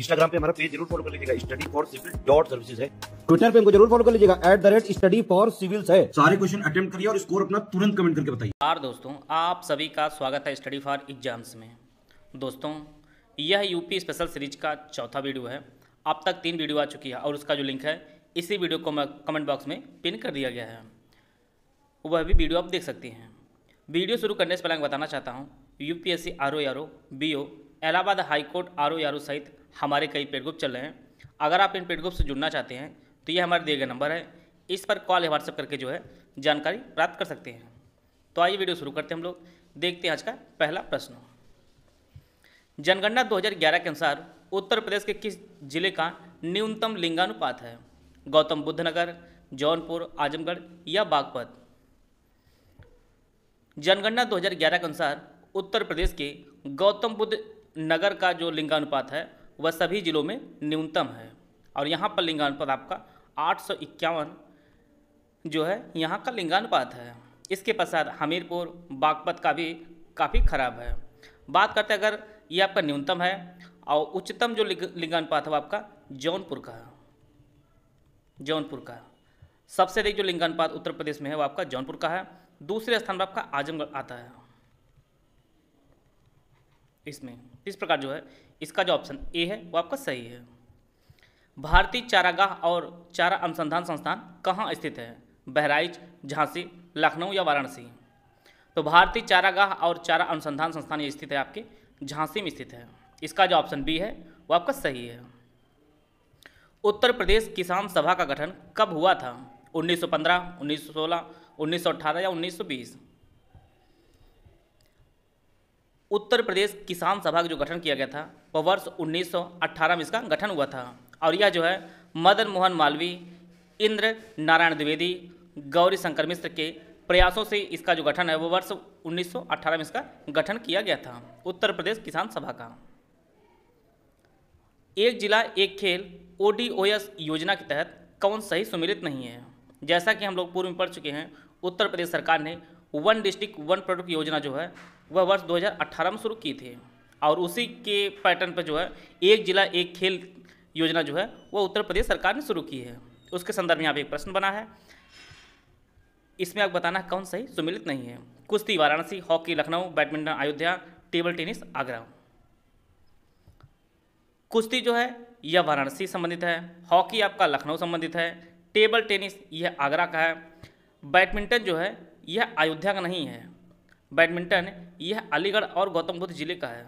Instagram पे हमारा page जरूर फॉलो कर लीजिएगा study for civil dot services है ट्विटर पे हमको जरूर फॉलो कर लीजिएगा at the rate study for civils है सारे क्वेश्चन अटेम्प्ट करिए और स्कोर अपना तुरंत कमेंट करके बताइए यार दोस्तों आप सभी का स्वागत है स्टडी फॉर एग्जाम्स में दोस्तों यह यूपी स्पेशल सीरीज का चौथा वीडियो है अब तक तीन वीडियो आ चुकी है और उसका जो लिंक है इसी वीडियो को मैं कमेंट बॉक्स में पिन कर दिया गया है वह भी वीडियो आप देख सकती हैं वीडियो शुरू करने से पहले मैं बताना चाहता हूँ UPSC R O R O B O Allahabad high court R O R O सहित हमारे कई पेड ग्रुप चल रहे हैं अगर आप इन पेड ग्रुप से जुड़ना चाहते हैं तो ये हमारे दिए गए नंबर है इस पर कॉल या व्हाट्सअप करके जो है जानकारी प्राप्त कर सकते हैं तो आइए वीडियो शुरू करते हैं हम लोग देखते हैं आज का पहला प्रश्न जनगणना 2011 के अनुसार उत्तर प्रदेश के किस जिले का न्यूनतम लिंगानुपात है गौतम बुद्ध नगर जौनपुर आजमगढ़ या बागपत जनगणना 2011 के अनुसार उत्तर प्रदेश के गौतम बुद्ध नगर का जो लिंगानुपात है वह सभी जिलों में न्यूनतम है और यहाँ पर लिंगानुपात आपका आठ सौ इक्यावन जो है यहाँ का लिंगानुपात है इसके पश्चात हमीरपुर बागपत का भी काफ़ी खराब है बात करते अगर ये आपका न्यूनतम है और उच्चतम जो लिंगानुपात है वो आपका जौनपुर का है जौनपुर का सबसे अधिक जो लिंगानुपात उत्तर प्रदेश में है वो आपका जौनपुर का है दूसरे स्थान पर आपका आजमगढ़ आता है इसमें इस प्रकार जो है इसका जो ऑप्शन ए है वो आपका सही है भारतीय चारागाह और चारा अनुसंधान संस्थान कहाँ स्थित है बहराइच झांसी लखनऊ या वाराणसी तो भारतीय चारागाह और चारा अनुसंधान संस्थान ये स्थित है आपके झांसी में स्थित है इसका जो ऑप्शन बी है वो आपका सही है उत्तर प्रदेश किसान सभा का गठन कब हुआ था 1915, 1916, 1918 या उत्तर प्रदेश किसान सभा का जो गठन किया गया था वह वर्ष 1918 में इसका गठन हुआ था और यह जो है मदन मोहन मालवी इंद्र नारायण द्विवेदी गौरी शंकर मिश्र के प्रयासों से इसका जो गठन है वह वर्ष 1918 में इसका गठन किया गया था उत्तर प्रदेश किसान सभा का एक जिला एक खेल ओडीओएस योजना के तहत कौन सही सुमिलित नहीं है जैसा कि हम लोग पूर्व में पढ़ चुके हैं उत्तर प्रदेश सरकार ने वन डिस्ट्रिक्ट वन प्रोडक्ट योजना जो है वह वर्ष 2018 में शुरू की थी और उसी के पैटर्न पर जो है एक जिला एक खेल योजना जो है वह उत्तर प्रदेश सरकार ने शुरू की है उसके संदर्भ में यहाँ पर एक प्रश्न बना है इसमें आपको बताना कौन सही सुमिलित नहीं है कुश्ती Varanasi hockey Lucknow badminton Ayodhya table tennis Agra कुश्ती जो है यह वाराणसी संबंधित है हॉकी आपका लखनऊ संबंधित है टेबल टेनिस यह आगरा का है बैडमिंटन जो है यह अयोध्या का नहीं है बैडमिंटन यह अलीगढ़ और गौतम बुद्ध जिले का है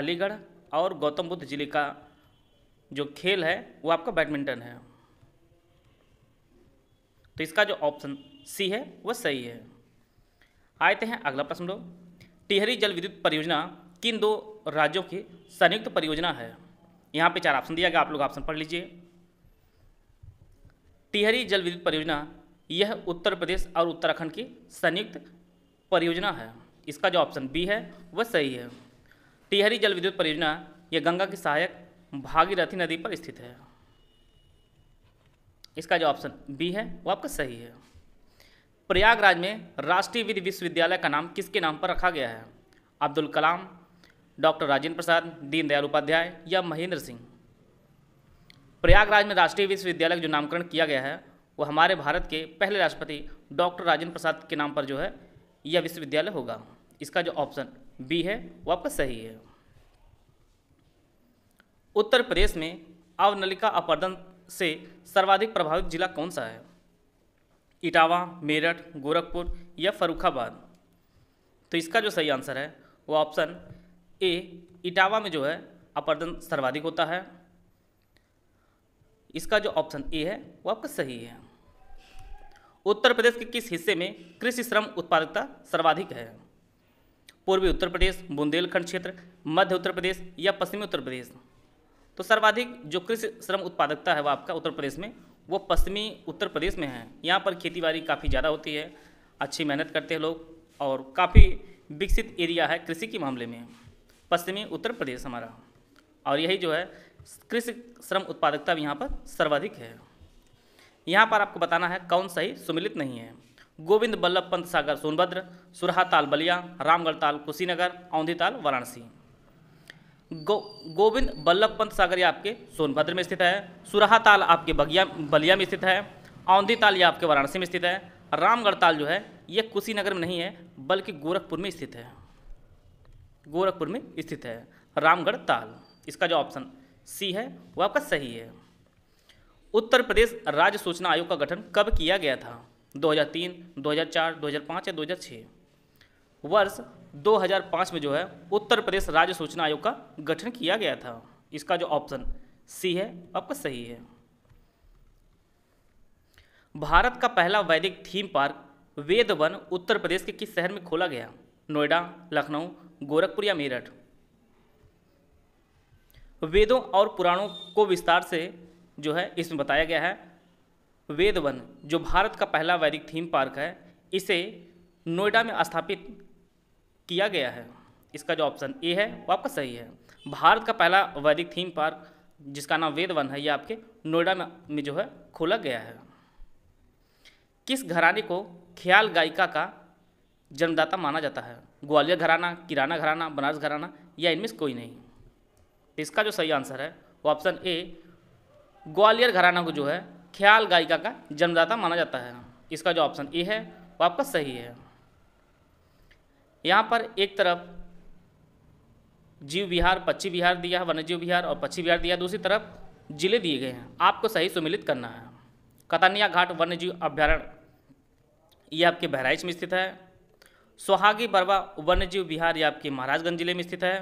अलीगढ़ और गौतम बुद्ध जिले का जो खेल है वो आपका बैडमिंटन है तो इसका जो ऑप्शन सी है वह सही है आते हैं अगला प्रश्न लोग टिहरी जल विद्युत परियोजना किन दो राज्यों की संयुक्त परियोजना है यहाँ पे चार ऑप्शन दिया गया आप लोग ऑप्शन पढ़ लीजिए टिहरी जल विद्युत परियोजना यह उत्तर प्रदेश और उत्तराखंड की संयुक्त परियोजना है इसका जो ऑप्शन बी है वह सही है टिहरी जल विद्युत परियोजना यह गंगा की सहायक भागीरथी नदी पर स्थित है इसका जो ऑप्शन बी है वो आपका सही है प्रयागराज में राष्ट्रीय विधि विश्वविद्यालय का नाम किसके नाम पर रखा गया है अब्दुल कलाम डॉक्टर राजेंद्र प्रसाद दीनदयाल उपाध्याय या महेंद्र सिंह प्रयागराज में राष्ट्रीय विश्वविद्यालय का जो नामकरण किया गया है वो हमारे भारत के पहले राष्ट्रपति डॉक्टर राजेंद्र प्रसाद के नाम पर जो है यह विश्वविद्यालय होगा इसका जो ऑप्शन बी है वो आपका सही है उत्तर प्रदेश में अवनलिका अपर्दन से सर्वाधिक प्रभावित जिला कौन सा है इटावा मेरठ गोरखपुर या फरुखाबाद तो इसका जो सही आंसर है वो ऑप्शन ए इटावा में जो है अपर्दन सर्वाधिक होता है इसका जो ऑप्शन ए है वो आपका सही है उत्तर प्रदेश के किस हिस्से में कृषि श्रम उत्पादकता सर्वाधिक है पूर्वी उत्तर प्रदेश बुंदेलखंड क्षेत्र मध्य उत्तर प्रदेश या पश्चिमी उत्तर प्रदेश तो सर्वाधिक जो कृषि श्रम उत्पादकता है वह आपका उत्तर प्रदेश में वो पश्चिमी उत्तर प्रदेश में है यहाँ पर खेतीबाड़ी काफ़ी ज़्यादा होती है अच्छी मेहनत करते हैं लोग और काफ़ी विकसित एरिया है कृषि के मामले में पश्चिमी उत्तर प्रदेश हमारा और यही जो है कृषि श्रम उत्पादकता भी यहाँ पर सर्वाधिक है यहाँ पर आपको बताना है कौन सही सुमिलित नहीं है गोविंद बल्लभ पंत सागर सोनभद्र सुरहाताल बलिया रामगढ़ ताल कुशीनगर औंधी ताल वाराणसी गो गोविंद बल्लभ पंत सागर ये आपके सोनभद्र में स्थित है सुरहाताल आपके बगिया बलिया में स्थित है औंधी ताल ये आपके वाराणसी में स्थित है रामगढ़ ताल जो है ये कुशीनगर में नहीं है बल्कि गोरखपुर में स्थित है गोरखपुर में स्थित है रामगढ़ ताल इसका जो ऑप्शन सी है वो आपका सही है उत्तर प्रदेश राज्य सूचना आयोग का गठन कब किया गया था 2003, 2004, 2005 या 2006 वर्ष 2005 में जो है उत्तर प्रदेश राज्य सूचना आयोग का गठन किया गया था इसका जो ऑप्शन सी है आपका सही है भारत का पहला वैदिक थीम पार्क वेद वन उत्तर प्रदेश के किस शहर में खोला गया नोएडा लखनऊ गोरखपुर या मेरठ वेदों और पुराणों को विस्तार से जो है इसमें बताया गया है वेद वन जो भारत का पहला वैदिक थीम पार्क है इसे नोएडा में स्थापित किया गया है इसका जो ऑप्शन ए है वो आपका सही है भारत का पहला वैदिक थीम पार्क जिसका नाम वेद वन है ये आपके नोएडा में जो है खोला गया है किस घराने को ख्याल गायिका का जन्मदाता माना जाता है ग्वालियर घराना किराना घराना बनारस घराना या इनमें से कोई नहीं इसका जो सही आंसर है वो ऑप्शन ए ग्वालियर घराना को जो है ख्याल गायिका का जन्मदाता माना जाता है इसका जो ऑप्शन ए है वो आपका सही है यहाँ पर एक तरफ जीव विहार पक्षी विहार दिया है वन्यजीव विहार और पक्षी विहार दिया दूसरी तरफ जिले दिए गए हैं आपको सही सुमिलित करना है कतानिया घाट वन्यजीव अभ्यारण्य ये आपके बहराइच में स्थित है सुहागी बरवा वन्यजीव विहार ये आपके महाराजगंज जिले में स्थित है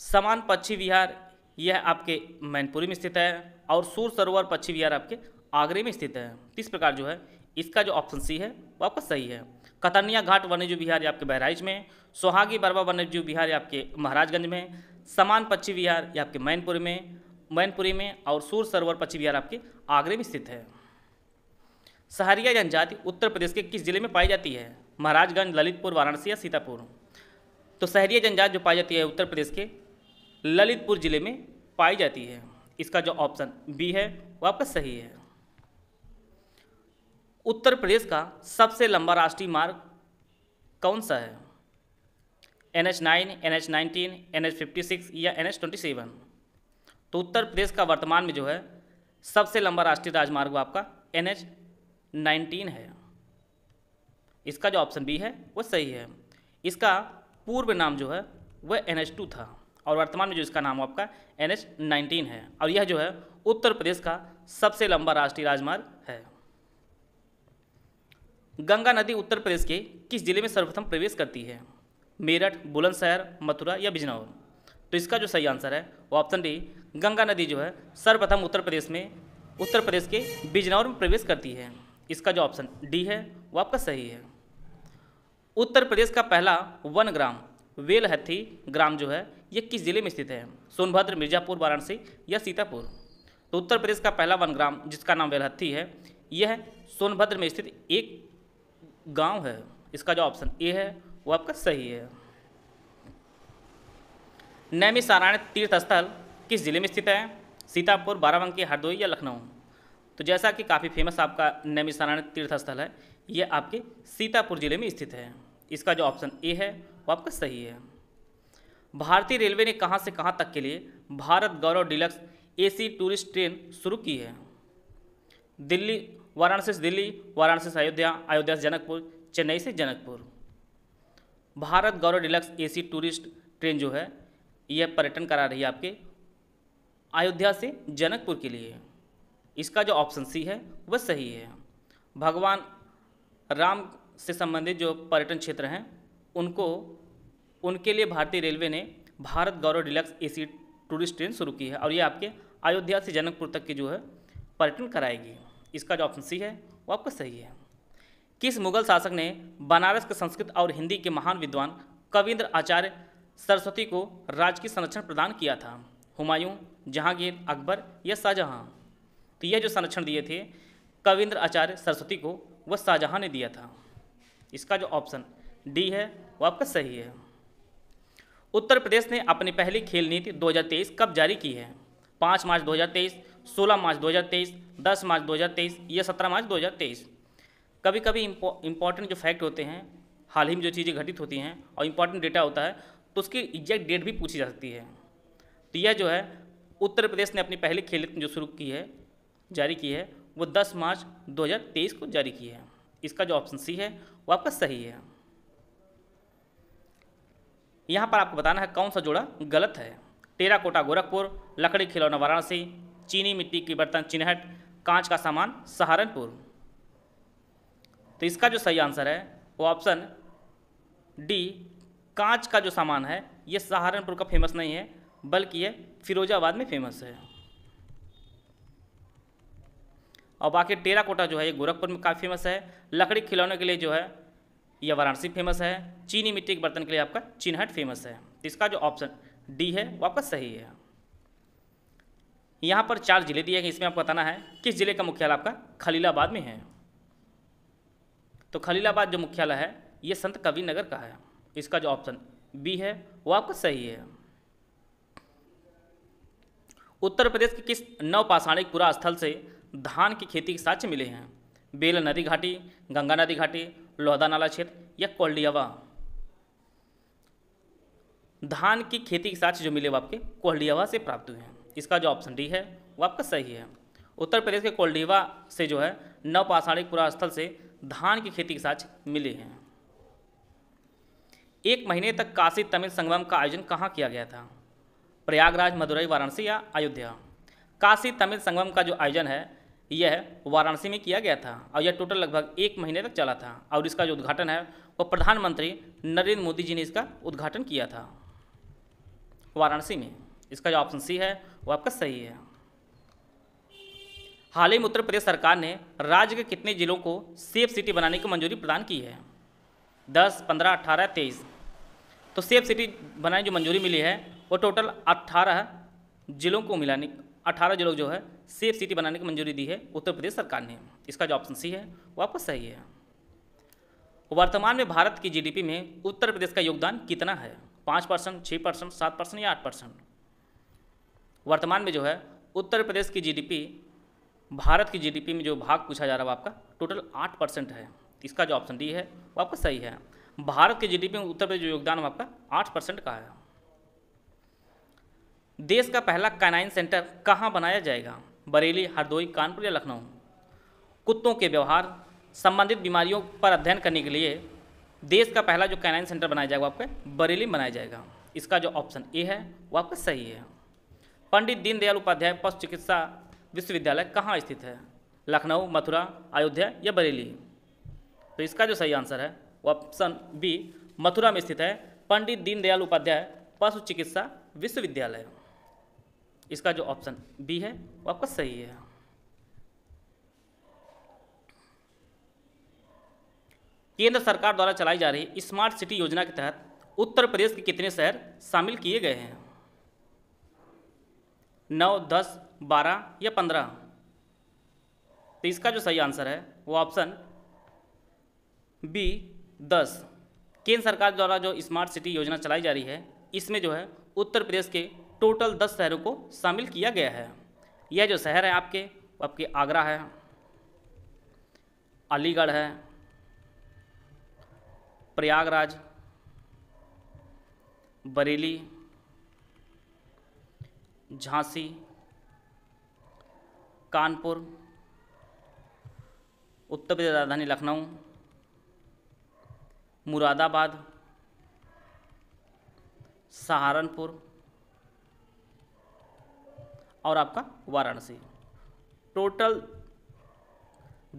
समान पक्षी विहार यह आपके मैनपुरी में स्थित है और सूर सरोवर पक्षी विहार आपके आगरे में स्थित है इस प्रकार जो है इसका जो ऑप्शन सी है वो आपका सही है कतनिया घाट वन्यजीव विहार आपके बहराइच में सोहागी बरवा वन्यजीव विहार आपके महाराजगंज में समान पक्षी विहार ये आपके मैनपुरी में मैनपुरी में और सूर सरोवर पक्षी विहार आपके आगरे में स्थित है सहरिया जनजाति उत्तर प्रदेश के किस जिले में पाई जाती है महाराजगंज ललितपुर वाराणसी या सीतापुर तो सहरिया जनजाति जो पाई जाती है उत्तर प्रदेश के ललितपुर ज़िले में पाई जाती है इसका जो ऑप्शन बी है वो आपका सही है उत्तर प्रदेश का सबसे लंबा राष्ट्रीय मार्ग कौन सा है N H nine N H nineteen N H fifty six या एन एच ट्वेंटी सेवन तो उत्तर प्रदेश का वर्तमान में जो है सबसे लंबा राष्ट्रीय राजमार्ग आपका एन एच नाइनटीन है इसका जो ऑप्शन बी है वो सही है इसका पूर्व नाम जो है वह एन एच टू था और वर्तमान में जो इसका नाम आपका एन एच नाइनटीन है और यह जो है उत्तर प्रदेश का सबसे लंबा राष्ट्रीय राजमार्ग है गंगा नदी उत्तर प्रदेश के किस जिले में सर्वप्रथम प्रवेश करती है मेरठ बुलंदशहर मथुरा या बिजनौर तो इसका जो सही आंसर है वो ऑप्शन डी गंगा नदी जो है सर्वप्रथम उत्तर प्रदेश में उत्तर प्रदेश के बिजनौर में प्रवेश करती है इसका जो ऑप्शन डी है वो आपका सही है उत्तर प्रदेश का पहला वन ग्राम वेलहत्थी ग्राम जो है ये किस जिले में स्थित है सोनभद्र मिर्जापुर वाराणसी या सीतापुर तो उत्तर प्रदेश का पहला वन ग्राम जिसका नाम वेलहत्थी है यह सोनभद्र में स्थित एक गांव है इसका जो ऑप्शन ए है वो आपका सही है नैमी सारायण तीर्थ स्थल किस जिले में स्थित है सीतापुर बाराबंकी हरदोई या लखनऊ तो जैसा कि काफ़ी फेमस आपका नैमी सारायण तीर्थ स्थल है यह आपके सीतापुर जिले में स्थित है इसका जो ऑप्शन ए है वो आपका सही है भारतीय रेलवे ने कहाँ से कहाँ तक के लिए Bharat Gaurav deluxe AC tourist train शुरू की है दिल्ली वाराणसी से दिल्ली वाराणसी से अयोध्या अयोध्या से जनकपुर चेन्नई से Janakpur Bharat Gaurav deluxe AC tourist train जो है यह पर्यटन करा रही है आपके अयोध्या से जनकपुर के लिए इसका जो ऑप्शन सी है वह सही है भगवान राम से संबंधित जो पर्यटन क्षेत्र हैं उनको उनके लिए भारतीय रेलवे ने Bharat Gaurav deluxe AC tourist train शुरू की है और ये आपके अयोध्या से जनकपुर तक की जो है पर्यटन कराएगी इसका जो ऑप्शन सी है वो आपका सही है किस मुगल शासक ने बनारस के संस्कृत और हिंदी के महान विद्वान कविंद्र आचार्य सरस्वती को राजकीय संरक्षण प्रदान किया था हुमायूं जहांगीर अकबर या शाहजहां तो यह जो संरक्षण दिए थे कविंद्र आचार्य सरस्वती को वह शाहजहां ने दिया था इसका जो ऑप्शन डी है वो आपका सही है उत्तर प्रदेश ने अपनी पहली खेल नीति 2023 कब जारी की है पाँच मार्च 2023, 16 मार्च 2023, 10 मार्च 2023 या 17 मार्च 2023। कभी कभी इम्पोर्टेंट जो फैक्ट होते हैं हाल ही में जो चीज़ें घटित होती हैं और इम्पोर्टेंट डेटा होता है तो उसकी एग्जैक्ट डेट भी पूछी जा सकती है तो यह जो है उत्तर प्रदेश ने अपनी पहली खेल नीति जो शुरू की है जारी की है वो 10 मार्च 2023 को जारी की है इसका जो ऑप्शन सी है वो आपका सही है यहाँ पर आपको बताना है कौन सा जोड़ा गलत है टेराकोटा गोरखपुर लकड़ी खिलौना वाराणसी चीनी मिट्टी की बर्तन चिन्हट कांच का सामान सहारनपुर तो इसका जो सही आंसर है वो ऑप्शन डी कांच का जो सामान है ये सहारनपुर का फेमस नहीं है बल्कि ये फिरोजाबाद में फेमस है और बाकी टेराकोटा जो है ये गोरखपुर में काफ़ी फेमस है लकड़ी खिलौने के लिए जो है यह वाराणसी फेमस है चीनी मिट्टी के बर्तन के लिए आपका चिन्हट फेमस है तो इसका जो ऑप्शन डी है वो आपका सही है यहाँ पर चार जिले दिए गए इसमें आपको बताना है किस जिले का मुख्यालय आपका खलीलाबाद में है तो खलीलाबाद जो मुख्यालय है ये संत कवि नगर का है इसका जो ऑप्शन बी है वो आपका सही है उत्तर प्रदेश के किस नवपाषाणिक पुरा स्थल से धान की खेती के साक्ष्य मिले हैं बेल नदी घाटी गंगा नदी घाटी लोहदा नाला क्षेत्र या कोल्डियावा धान की खेती के साथ जो मिले वो आपके कोल्डियावा से प्राप्त हुए हैं इसका जो ऑप्शन डी है वो आपका सही है उत्तर प्रदेश के कोल्डियावा से जो है नवपाषाणिक पुरास्थल से धान की खेती के साथ मिले हैं एक महीने तक काशी तमिल संगम का आयोजन कहाँ किया गया था प्रयागराज मदुरई वाराणसी या अयोध्या काशी तमिल संगम का जो आयोजन है यह वाराणसी में किया गया था और यह टोटल लगभग एक महीने तक चला था और इसका जो उद्घाटन है वह प्रधानमंत्री नरेंद्र मोदी जी ने इसका उद्घाटन किया था वाराणसी में इसका जो ऑप्शन सी है वो आपका सही है हाल ही में उत्तर प्रदेश सरकार ने राज्य के कितने जिलों को सेफ सिटी बनाने की मंजूरी प्रदान की है दस पंद्रह अट्ठारह तेईस तो सेफ सिटी बनाने जो मंजूरी मिली है वो टोटल अट्ठारह जिलों को मिलाने अठारह जो लोग जो है सेफ सिटी बनाने की मंजूरी दी है उत्तर प्रदेश सरकार ने इसका जो ऑप्शन सी है वो आपको सही है वर्तमान में भारत की जीडीपी में उत्तर प्रदेश का योगदान कितना है पाँच परसेंट छः परसेंट सात परसेंट या आठ परसेंट वर्तमान में जो है उत्तर प्रदेश की जीडीपी भारत की जीडीपी में जो भाग पूछा जा रहा है आपका टोटल आठ परसेंट है इसका जो ऑप्शन डी है वो आपका सही है भारत के जीडीपी में उत्तर प्रदेश जो योगदान आपका आठ परसेंट का है देश का पहला कैनाइन सेंटर कहाँ बनाया जाएगा बरेली हरदोई कानपुर या लखनऊ कुत्तों के व्यवहार संबंधित बीमारियों पर अध्ययन करने के लिए देश का पहला जो कैनाइन सेंटर बनाया जाएगा आपके बरेली में बनाया जाएगा इसका जो ऑप्शन ए है वो आपका सही है पंडित दीनदयाल उपाध्याय पशु चिकित्सा विश्वविद्यालय कहाँ स्थित है लखनऊ मथुरा अयोध्या या बरेली तो इसका जो सही आंसर है वो ऑप्शन बी मथुरा में स्थित है पंडित दीनदयाल उपाध्याय पशु चिकित्सा विश्वविद्यालय इसका जो ऑप्शन बी है वो आपका सही है केंद्र सरकार द्वारा चलाई जा रही स्मार्ट सिटी योजना के तहत उत्तर प्रदेश के कितने शहर शामिल किए गए हैं नौ दस बारह या पंद्रह तो इसका जो सही आंसर है वो ऑप्शन बी दस केंद्र सरकार द्वारा जो स्मार्ट सिटी योजना चलाई जा रही है इसमें जो है उत्तर प्रदेश के टोटल दस शहरों को शामिल किया गया है यह जो शहर है आपके आपके आगरा है अलीगढ़ है प्रयागराज बरेली झांसी कानपुर उत्तर प्रदेश राजधानी लखनऊ मुरादाबाद सहारनपुर और आपका वाराणसी टोटल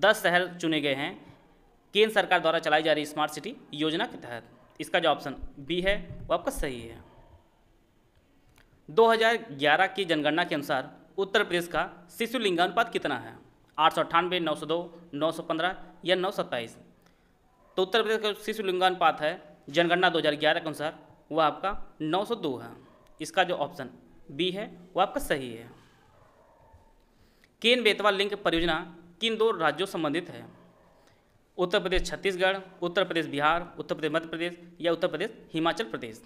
दस शहर चुने गए हैं केंद्र सरकार द्वारा चलाई जा रही स्मार्ट सिटी योजना के तहत इसका जो ऑप्शन बी है वो आपका सही है 2011 की जनगणना के अनुसार उत्तर प्रदेश का शिशु लिंगानुपात कितना है आठ सौ अट्ठानवे नौ सौ दो नौ सौ पंद्रह या नौ सत्ताईस तो उत्तर प्रदेश का शिशु लिंगानुपात है जनगणना 2011 के अनुसार वह आपका 902 है इसका जो ऑप्शन बी है वो आपका सही है केन बेतवा लिंक परियोजना किन दो राज्यों संबंधित है उत्तर प्रदेश छत्तीसगढ़ उत्तर प्रदेश बिहार उत्तर प्रदेश मध्य प्रदेश या उत्तर प्रदेश हिमाचल प्रदेश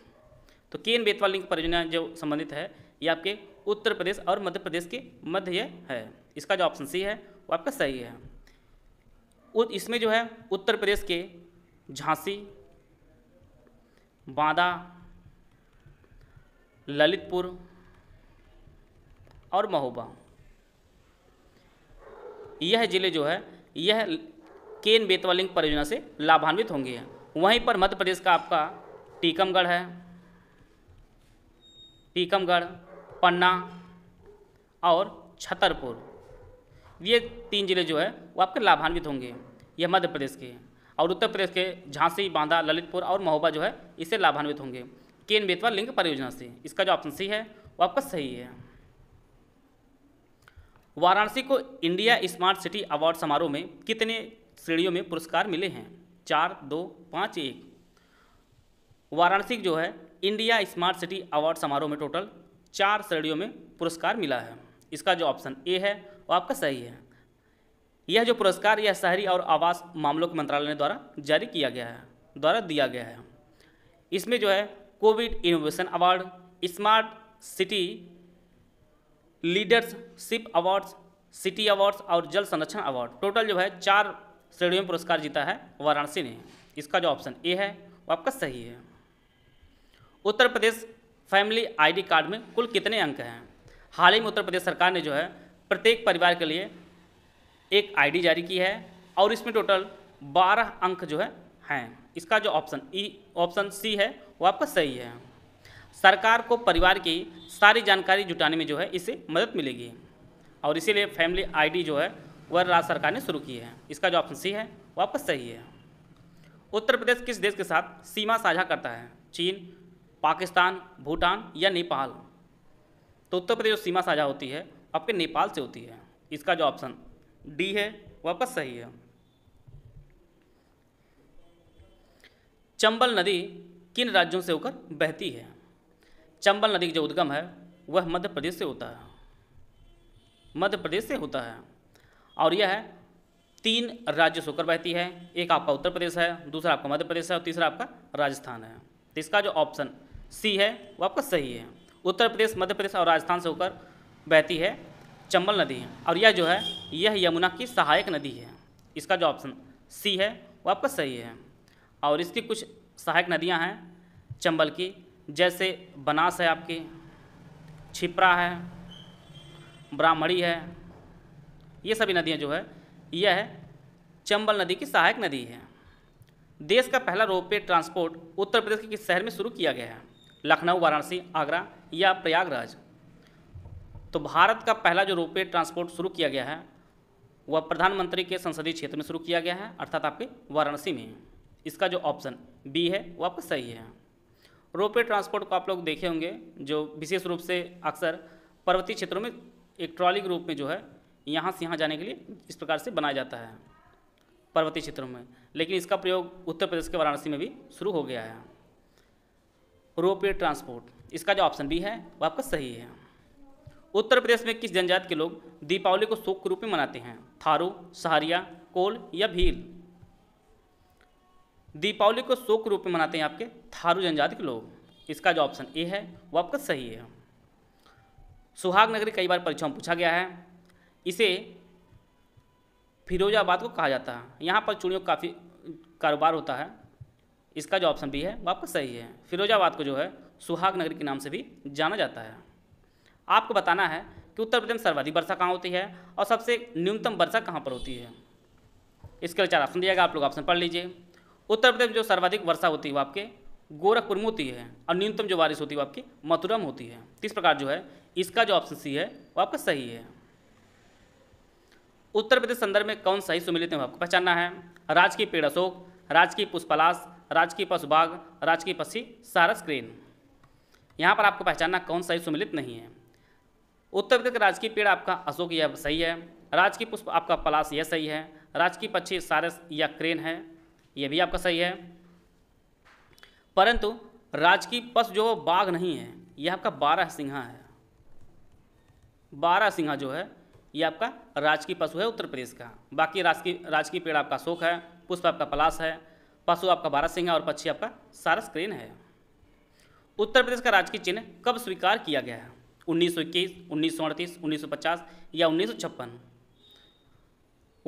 तो केन बेतवा लिंक परियोजना जो संबंधित है ये आपके उत्तर प्रदेश और मध्य प्रदेश के मध्य है इसका जो ऑप्शन सी है वो आपका सही है इसमें जो है उत्तर प्रदेश के झांसी बांदा ललितपुर और महोबा यह जिले जो है यह केन बेतवा परियोजना से लाभान्वित होंगे वहीं पर मध्य प्रदेश का आपका टीकमगढ़ है टीकमगढ़ पन्ना और छतरपुर ये तीन जिले जो है वो आपके लाभान्वित होंगे यह मध्य प्रदेश के और उत्तर प्रदेश के झांसी बांदा ललितपुर और महोबा जो है इसे लाभान्वित होंगे केन बेतवा लिंक परियोजना से इसका जो ऑप्शन सी है वो आपका सही है वाराणसी को इंडिया स्मार्ट सिटी अवार्ड समारोह में कितने श्रेणियों में पुरस्कार मिले हैं चार दो पाँच एक वाराणसी जो है इंडिया स्मार्ट सिटी अवार्ड समारोह में टोटल चार श्रेणियों में पुरस्कार मिला है इसका जो ऑप्शन ए है वो आपका सही है यह जो पुरस्कार यह शहरी और आवास मामलों के मंत्रालय ने द्वारा जारी किया गया है द्वारा दिया गया है इसमें जो है covid innovation award smart city leadership awards city awards और जल संरक्षण अवार्ड टोटल जो है चार श्रेणियों में पुरस्कार जीता है वाराणसी ने इसका जो ऑप्शन ए है वो आपका सही है Uttar Pradesh family ID card में कुल कितने अंक हैं हाल ही में उत्तर प्रदेश सरकार ने जो है प्रत्येक परिवार के लिए एक आईडी जारी की है और इसमें टोटल बारह अंक जो है हैं इसका जो ऑप्शन ई ऑप्शन सी है वो आपका सही है सरकार को परिवार की सारी जानकारी जुटाने में जो है इससे मदद मिलेगी और इसीलिए फैमिली आईडी जो है वह राज्य सरकार ने शुरू की है इसका जो ऑप्शन सी है वो आपका सही है उत्तर प्रदेश किस देश के साथ सीमा साझा करता है चीन पाकिस्तान भूटान या नेपाल तो उत्तर प्रदेश जो सीमा साझा होती है आपके नेपाल से होती है इसका जो ऑप्शन डी है वापस आपका सही है चंबल नदी किन राज्यों से होकर बहती है चंबल नदी का जो उद्गम है वह मध्य प्रदेश से होता है मध्य प्रदेश से होता है और यह है तीन राज्य से होकर बहती है एक आपका उत्तर प्रदेश है दूसरा आपका मध्य प्रदेश है और तीसरा आपका राजस्थान है तो इसका जो ऑप्शन सी है वो आपका सही है उत्तर प्रदेश मध्य प्रदेश और राजस्थान से होकर बहती है चंबल नदी है और यह जो है यह यमुना की सहायक नदी है इसका जो ऑप्शन सी है वो आपका सही है और इसकी कुछ सहायक नदियाँ हैं चंबल की जैसे बनास है आपकी छिपरा है ब्राह्मणी है ये सभी नदियाँ जो है यह है चंबल नदी की सहायक नदी है देश का पहला रोपवे ट्रांसपोर्ट उत्तर प्रदेश के किस शहर में शुरू किया गया है लखनऊ वाराणसी आगरा या प्रयागराज तो भारत का पहला जो रोपवे ट्रांसपोर्ट शुरू किया गया है वह प्रधानमंत्री के संसदीय क्षेत्र में शुरू किया गया है अर्थात आपके वाराणसी में इसका जो ऑप्शन बी है वो आपका सही है रोपवे ट्रांसपोर्ट को आप लोग देखे होंगे जो विशेष रूप से अक्सर पर्वतीय क्षेत्रों में एक ट्रॉली के रूप में जो है यहाँ से यहाँ जाने के लिए इस प्रकार से बनाया जाता है पर्वतीय क्षेत्रों में लेकिन इसका प्रयोग उत्तर प्रदेश के वाराणसी में भी शुरू हो गया है रोपवे ट्रांसपोर्ट इसका जो ऑप्शन बी है वो आपका सही है उत्तर प्रदेश में किस जनजाति के लोग दीपावली को शोक के रूप में मनाते हैं थारू सहारिया कोल या भील दीपावली को शोक के रूप में मनाते हैं आपके थारू जनजाति के लोग इसका जो ऑप्शन ए है वो आपका सही है सुहाग नगरी कई बार परीक्षा में पूछा गया है इसे फिरोजाबाद को कहा जाता है यहाँ पर चूड़ियों काफ़ी कारोबार होता है इसका जो ऑप्शन बी है वो आपका सही है फिरोजाबाद को जो है सुहाग नगरी के नाम से भी जाना जाता है आपको बताना है कि उत्तर प्रदेश में सर्वाधिक वर्षा कहाँ होती है और सबसे न्यूनतम वर्षा कहाँ पर होती है इसके लिए चार ऑप्शन दिया गया आप लोग ऑप्शन पढ़ लीजिए उत्तर प्रदेश में जो सर्वाधिक वर्षा होती है वो आपके गोरखपुर में होती है और न्यूनतम जो बारिश होती है वो आपकी मथुरा में होती है तो इस प्रकार जो है इसका जो ऑप्शन सी है वो आपका सही है उत्तर प्रदेश संदर्भ में कौन सही सुमिलित है आपको पहचानना है राजकीय पेड़ अशोक राजकीय पुष्पलास राजकीय पशु बाग राजकीय पक्षी सारस क्रेन यहाँ पर आपको पहचानना कौन सही सुमिलित नहीं है उत्तर प्रदेश का राजकीय पेड़ आपका अशोक यह सही है राजकीय पुष्प आपका पलास यह सही है राजकीय पक्षी सारस या क्रेन है यह भी आपका सही है परंतु राजकीय पशु जो बाघ नहीं है यह आपका बारह सिंहा है बारह सिंहा जो है यह आपका राजकीय पशु है उत्तर प्रदेश का बाकी राजकीय राजकीय पेड़ आपका शोक है पुष्प आपका पलाश है पशु आपका बारह सिंह और पक्षी आपका सारस क्रेन है उत्तर प्रदेश का राजकीय चिन्ह कब स्वीकार किया गया है उन्नीस सौ इक्कीस उन्नीस सौ अड़तीस उन्नीस सौ पचास या उन्नीस सौ छप्पन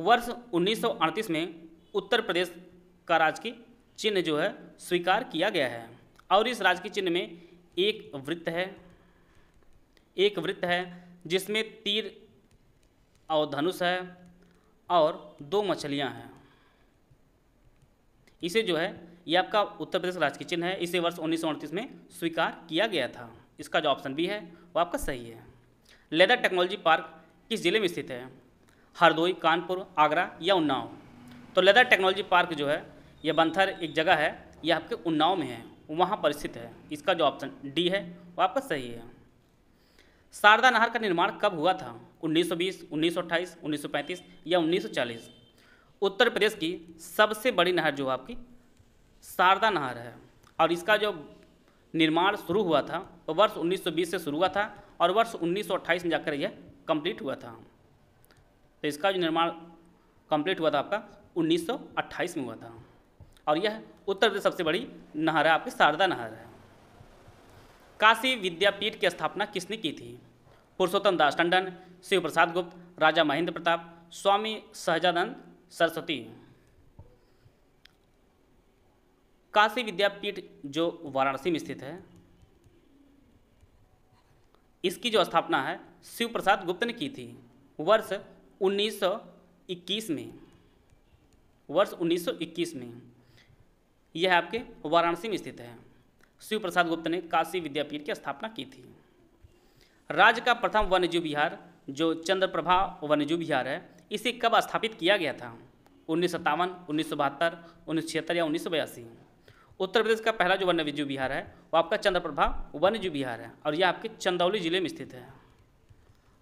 वर्ष उन्नीस सौ अड़तीस में उत्तर प्रदेश का राजकीय चिन्ह जो है स्वीकार किया गया है और इस राजकीय चिन्ह में एक वृत्त है एक वृत्त है जिसमें तीर और धनुष है और दो मछलियां हैं इसे जो है ये आपका उत्तर प्रदेश राजकीय चिन्ह है इसे वर्ष उन्नीस में स्वीकार किया गया था इसका जो ऑप्शन बी है वो आपका सही है लेदर टेक्नोलॉजी पार्क किस जिले में स्थित है हरदोई कानपुर आगरा या उन्नाव तो लेदर टेक्नोलॉजी पार्क जो है यह बंथर एक जगह है यह आपके उन्नाव में है वहाँ पर स्थित है इसका जो ऑप्शन डी है वो आपका सही है शारदा नहर का निर्माण कब हुआ था 1920, 1928, 1935 या 1940? उत्तर प्रदेश की सबसे बड़ी नहर जो आपकी शारदा नहर है और इसका जो निर्माण शुरू हुआ था वो वर्ष 1920 से शुरू हुआ था और वर्ष 1928 में जाकर यह कंप्लीट हुआ था तो इसका जो निर्माण कंप्लीट हुआ था आपका 1928 में हुआ था और यह उत्तर प्रदेश सबसे बड़ी नहर है आपकी शारदा नहर है काशी विद्यापीठ की स्थापना किसने की थी पुरुषोत्तम दास टंडन शिव प्रसाद गुप्त राजा महेंद्र प्रताप स्वामी सहजानंद सरस्वती काशी विद्यापीठ जो वाराणसी में स्थित है इसकी जो स्थापना है शिव प्रसाद गुप्त ने की थी वर्ष 1921 में वर्ष 1921 में यह आपके वाराणसी में स्थित है शिव प्रसाद गुप्त ने काशी विद्यापीठ की स्थापना की थी राज्य का प्रथम वन्यजीव विहार जो चंद्रप्रभा वन्यजीव विहार है इसे कब स्थापित किया गया था उन्नीस सत्तावन उन्नीस सौ बहत्तर उन्नीस छिहत्तर या उन्नीस सौ बयासी उत्तर प्रदेश का पहला जो वन्यजीव विहार है वो आपका चंद्रप्रभा वन्यजीव विहार है और यह आपके चंदौली जिले में स्थित है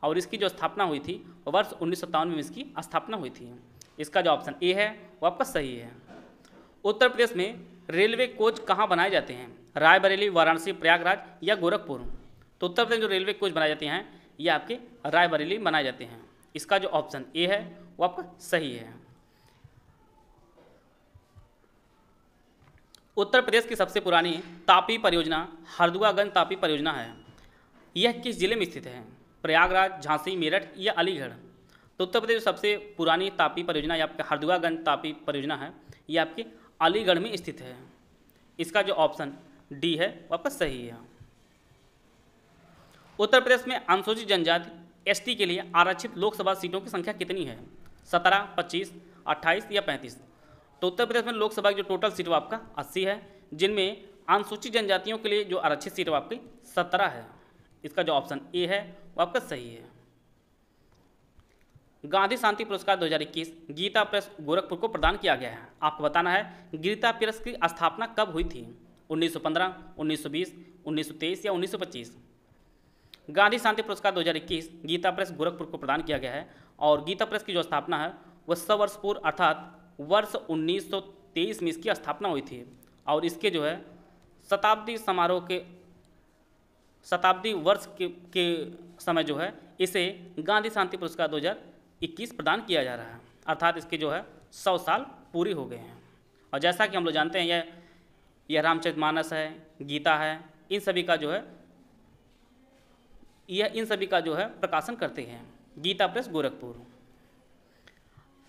और इसकी जो स्थापना हुई थी वर्ष उन्नीस में इसकी स्थापना हुई थी इसका जो ऑप्शन ए है वो आपका सही है उत्तर प्रदेश में रेलवे कोच कहाँ बनाए जाते हैं रायबरेली वाराणसी प्रयागराज या गोरखपुर तो उत्तर प्रदेश जो रेलवे कोच बनाए जाते हैं ये आपके रायबरेली बनाए जाते हैं इसका जो ऑप्शन ए है वो आपका सही है उत्तर प्रदेश की सबसे पुरानी तापी परियोजना हरदुआगंज तापी परियोजना है यह किस जिले में स्थित है प्रयागराज झांसी मेरठ या अलीगढ़ तो उत्तर प्रदेश सबसे पुरानी तापी परियोजना या आपकी हरदुआगंज तापी परियोजना है यह आपकी अलीगढ़ में स्थित है इसका जो ऑप्शन डी है वो आपका सही है उत्तर प्रदेश में अनुसूचित जनजाति एस के लिए आरक्षित लोकसभा सीटों की संख्या कितनी है सत्रह पच्चीस अट्ठाईस या पैंतीस तो उत्तर प्रदेश में लोकसभा की जो टोटल सीट वो आपका अस्सी है जिनमें अनुसूचित जनजातियों के लिए जो आरक्षित सीट वो आपकी सत्रह है इसका जो ऑप्शन ए है वो आपका सही है गांधी शांति पुरस्कार 2021 गीता प्रेस गोरखपुर को प्रदान किया गया है आपको बताना है गीता प्रेस की स्थापना कब हुई थी 1915, 1920, 1923 या 1925? गांधी शांति पुरस्कार 2021 गीता प्रेस गोरखपुर को प्रदान किया गया है और गीता प्रेस की जो स्थापना है वह सौ वर्ष पूर्व अर्थात वर्ष उन्नीस में इसकी स्थापना हुई थी और इसके जो है शताब्दी समारोह के शताब्दी वर्ष के, के समय जो है इसे गांधी शांति पुरस्कार इक्कीस प्रदान किया जा रहा है अर्थात इसके जो है सौ साल पूरी हो गए हैं और जैसा कि हम लोग जानते हैं यह यह रामचरित मानस है गीता है इन सभी का जो है यह इन सभी का जो है प्रकाशन करते हैं गीता प्रेस गोरखपुर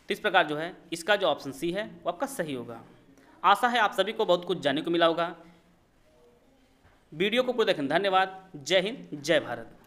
तो इस प्रकार जो है इसका जो ऑप्शन सी है वो आपका सही होगा आशा है आप सभी को बहुत कुछ जानने को मिला होगा वीडियो को पूरा देखें धन्यवाद जय हिंद जय भारत